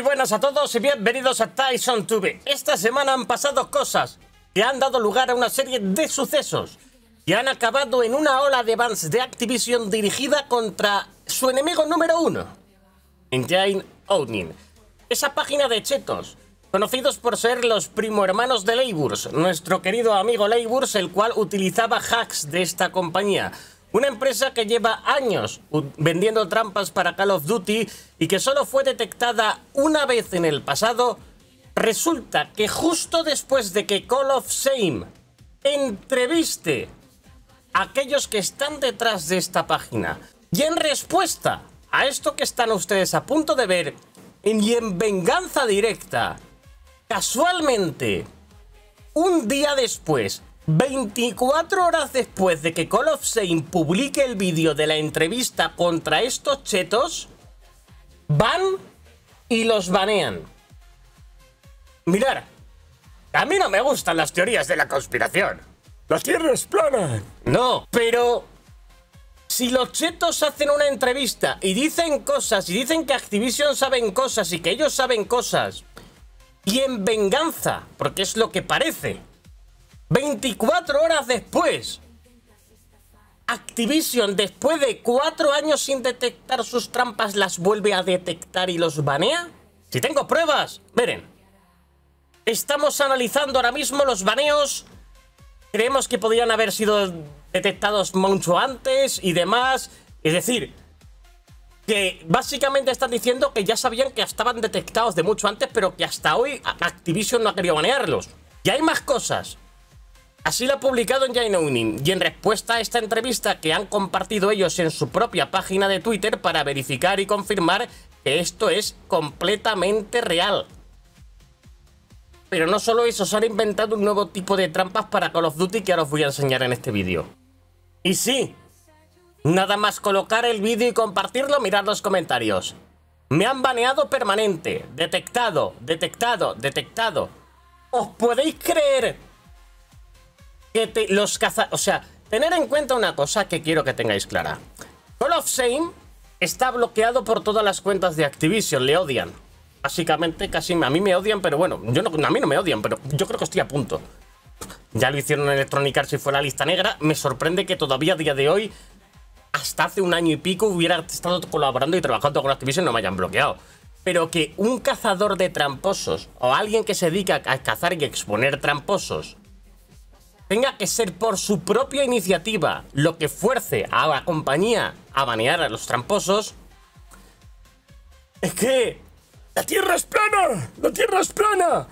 muy buenas a todos y bienvenidos a Tyson Tube. Esta semana han pasado cosas que han dado lugar a una serie de sucesos y han acabado en una ola de bans de Activision dirigida contra su enemigo número uno, Jane Owning. Esa página de chetos, conocidos por ser los primo hermanos de Leiburs, nuestro querido amigo Leiburs, el cual utilizaba hacks de esta compañía. Una empresa que lleva años vendiendo trampas para Call of Duty y que solo fue detectada una vez en el pasado, resulta que justo después de que Call of Shame entreviste a aquellos que están detrás de esta página, y en respuesta a esto que están ustedes a punto de ver, y en venganza directa, casualmente, un día después 24 horas después de que Call of Shame publique el vídeo de la entrevista contra estos chetos, van y los banean. Mirar, a mí no me gustan las teorías de la conspiración. La Tierra es plana. No, pero si los chetos hacen una entrevista y dicen cosas y dicen que Activision saben cosas y que ellos saben cosas, y en venganza, porque es lo que parece, 24 horas después, Activision, después de cuatro años sin detectar sus trampas, las vuelve a detectar y los banea. Si tengo pruebas, miren. Estamos analizando ahora mismo los baneos. Creemos que podían haber sido detectados mucho antes y demás. Es decir, que básicamente están diciendo que ya sabían que estaban detectados de mucho antes, pero que hasta hoy Activision no ha querido banearlos. Y hay más cosas. Así lo ha publicado en Jainowning, y en respuesta a esta entrevista que han compartido ellos en su propia página de Twitter para verificar y confirmar que esto es completamente real. Pero no solo eso, se han inventado un nuevo tipo de trampas para Call of Duty que ahora os voy a enseñar en este vídeo. Y sí, nada más colocar el vídeo y compartirlo, mirad los comentarios. Me han baneado permanente, detectado, detectado, detectado. ¿Os podéis creer los caza... O sea, tener en cuenta una cosa que quiero que tengáis clara. Call of Shame está bloqueado por todas las cuentas de Activision, le odian. Básicamente, casi a mí me odian, pero bueno, yo a mí no me odian, pero yo creo que estoy a punto. Ya lo hicieron en si Arts fue la lista negra. Me sorprende que todavía a día de hoy, hasta hace un año y pico, hubiera estado colaborando y trabajando con Activision no me hayan bloqueado. Pero que un cazador de tramposos o alguien que se dedica a cazar y exponer tramposos tenga que ser por su propia iniciativa lo que fuerce a la compañía a banear a los tramposos, es que la Tierra es plana, la Tierra es plana,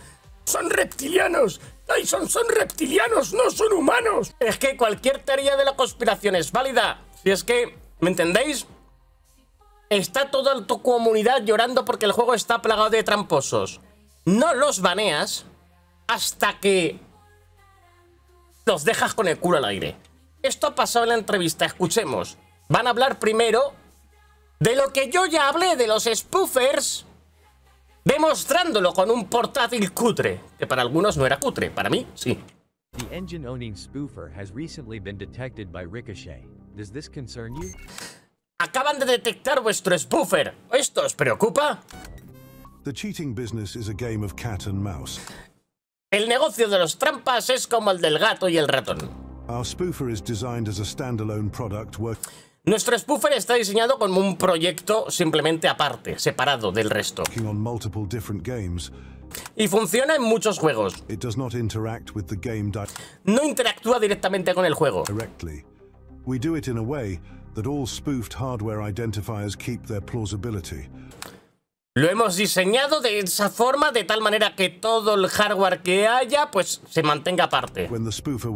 son reptilianos, tyson son reptilianos, no son humanos. Es que cualquier teoría de la conspiración es válida, si es que, ¿me entendéis? Está toda tu comunidad llorando porque el juego está plagado de tramposos. No los baneas hasta que los dejas con el culo al aire. Esto ha pasado en la entrevista, escuchemos. Van a hablar primero de lo que yo ya hablé de los spoofers, demostrándolo con un portátil cutre, que para algunos no era cutre, para mí sí. The engine owning spoofer has recently been detected by Ricochet. Does this concern you? Acaban de detectar vuestro spoofer. ¿Esto os preocupa? The cheating business is a game of cat and mouse. El negocio de los trampas es como el del gato y el ratón. Nuestro spoofer está diseñado como un proyecto simplemente aparte, separado del resto. Y funciona en muchos juegos. No interactúa directamente con el juego. Lo hemos diseñado de esa forma, de tal manera que todo el hardware que haya, pues se mantenga aparte. Cuando el spoofer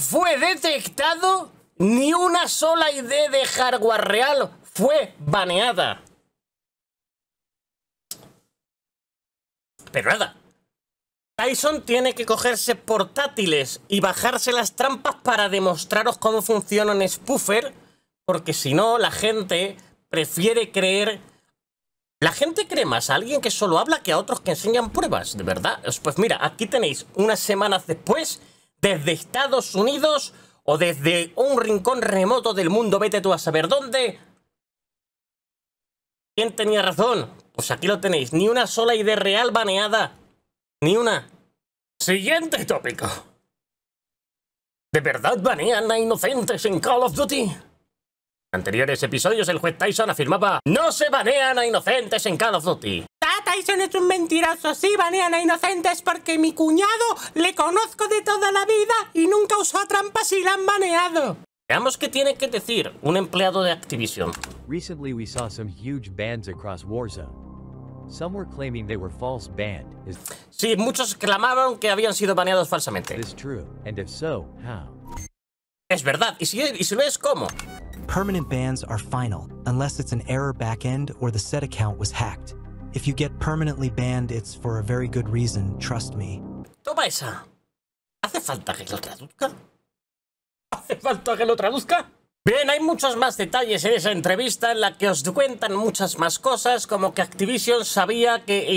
fue detectado, ni una sola ID de hardware real fue baneada. Pero nada, Tyson tiene que cogerse portátiles y bajarse las trampas para demostraros cómo funciona un spoofer, porque si no, la gente prefiere creer... La gente cree más a alguien que solo habla que a otros que enseñan pruebas, de verdad. Pues mira, aquí tenéis unas semanas después, desde Estados Unidos o desde un rincón remoto del mundo, vete tú a saber dónde. ¿Quién tenía razón? Pues aquí lo tenéis, ni una sola idea real baneada. Ni una. Siguiente tópico. ¿De verdad banean a inocentes en Call of Duty? anteriores episodios el juez Tyson afirmaba No se banean a inocentes en Call of Duty. Ah, Tyson es un mentiroso, sí banean a inocentes porque mi cuñado le conozco de toda la vida y nunca usó trampas y la han baneado. Veamos qué tiene que decir un empleado de Activision. Recently Warzone. Some were claiming they were false banned. Sí, muchos clamaban que habían sido baneados falsamente. Is true, and if so, how? Es verdad, y si, y si lo es, ¿cómo? Permanent bans are final, unless it's an error backend or the set account was hacked. If you get permanently banned, it's for a very good reason, trust me. Toma esa. ¿Hace falta que lo traduzca? ¿Hace falta que lo traduzca? Bien, hay muchos más detalles en esa entrevista en la que os cuentan muchas más cosas, como que Activision sabía que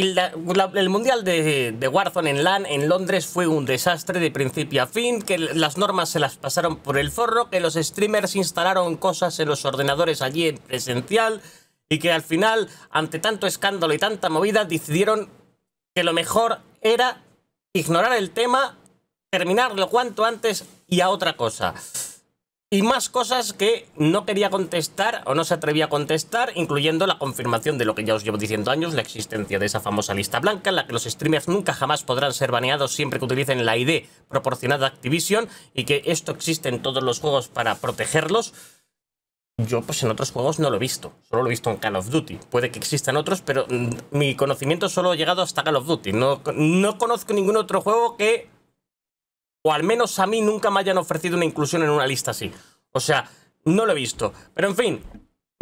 el, mundial de, de, Warzone en LAN en Londres fue un desastre de principio a fin, que las normas se las pasaron por el forro, que los streamers instalaron cosas en los ordenadores allí en presencial y que al final, ante tanto escándalo y tanta movida, decidieron que lo mejor era ignorar el tema, terminarlo cuanto antes y a otra cosa y más cosas que no quería contestar o no se atrevía a contestar, incluyendo la confirmación de lo que ya os llevo diciendo años, la existencia de esa famosa lista blanca en la que los streamers nunca jamás podrán ser baneados siempre que utilicen la ID proporcionada a Activision y que esto existe en todos los juegos para protegerlos. Yo pues en otros juegos no lo he visto, solo lo he visto en Call of Duty. Puede que existan otros, pero mm, mi conocimiento solo ha llegado hasta Call of Duty. No, no conozco ningún otro juego que o al menos a mí nunca me hayan ofrecido una inclusión en una lista así. O sea, no lo he visto. Pero en fin,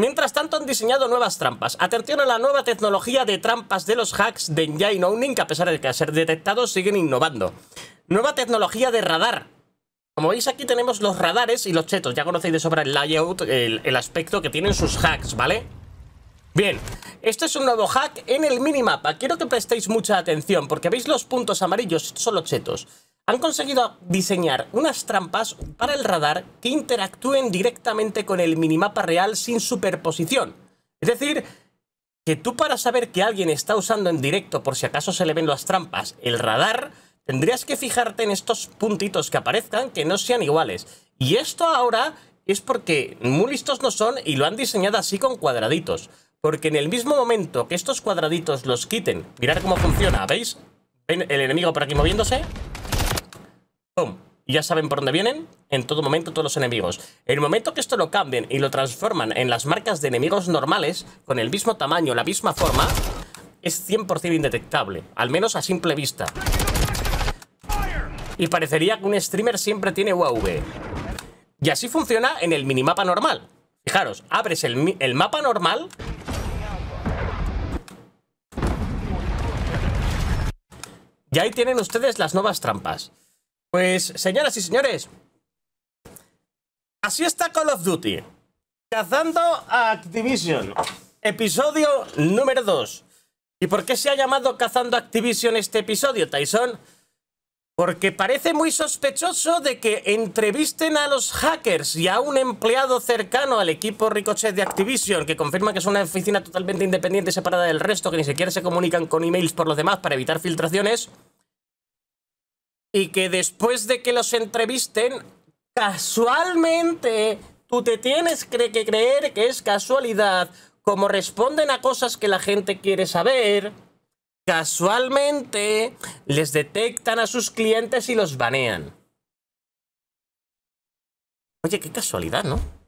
Mientras tanto han diseñado nuevas trampas. Atención a la nueva tecnología de trampas de los hacks de Engine Owning, que a pesar de que a ser detectados siguen innovando. Nueva tecnología de radar. Como veis aquí tenemos los radares y los chetos. Ya conocéis de sobra el layout, el, aspecto que tienen sus hacks, ¿vale? Bien, este es un nuevo hack en el minimapa. Quiero que prestéis mucha atención porque veis los puntos amarillos, son los chetos han conseguido diseñar unas trampas para el radar que interactúen directamente con el minimapa real sin superposición. Es decir, que tú para saber que alguien está usando en directo, por si acaso se le ven las trampas, el radar, tendrías que fijarte en estos puntitos que aparezcan que no sean iguales. Y esto ahora es porque muy listos no son y lo han diseñado así con cuadraditos. Porque en el mismo momento que estos cuadraditos los quiten, mirar cómo funciona, ¿veis? ¿Ven el enemigo por aquí moviéndose? ya saben por dónde vienen en todo momento todos los enemigos. el momento que esto lo cambien y lo transforman en las marcas de enemigos normales, con el mismo tamaño, la misma forma, es 100% indetectable, al menos a simple vista. Y parecería que un streamer siempre tiene UAV. Y así funciona en el minimapa normal. Fijaros, abres el, el mapa normal... Y ahí tienen ustedes las nuevas trampas. Pues, señoras y señores, así está Call of Duty. Cazando a Activision, episodio número 2. ¿Y por qué se ha llamado Cazando Activision este episodio, Tyson? Porque parece muy sospechoso de que entrevisten a los hackers y a un empleado cercano al equipo Ricochet de Activision, que confirma que es una oficina totalmente independiente separada del resto, que ni siquiera se comunican con emails por los demás para evitar filtraciones y que después de que los entrevisten, casualmente tú te tienes que creer que es casualidad, como responden a cosas que la gente quiere saber, casualmente les detectan a sus clientes y los banean. Oye, qué casualidad, ¿no?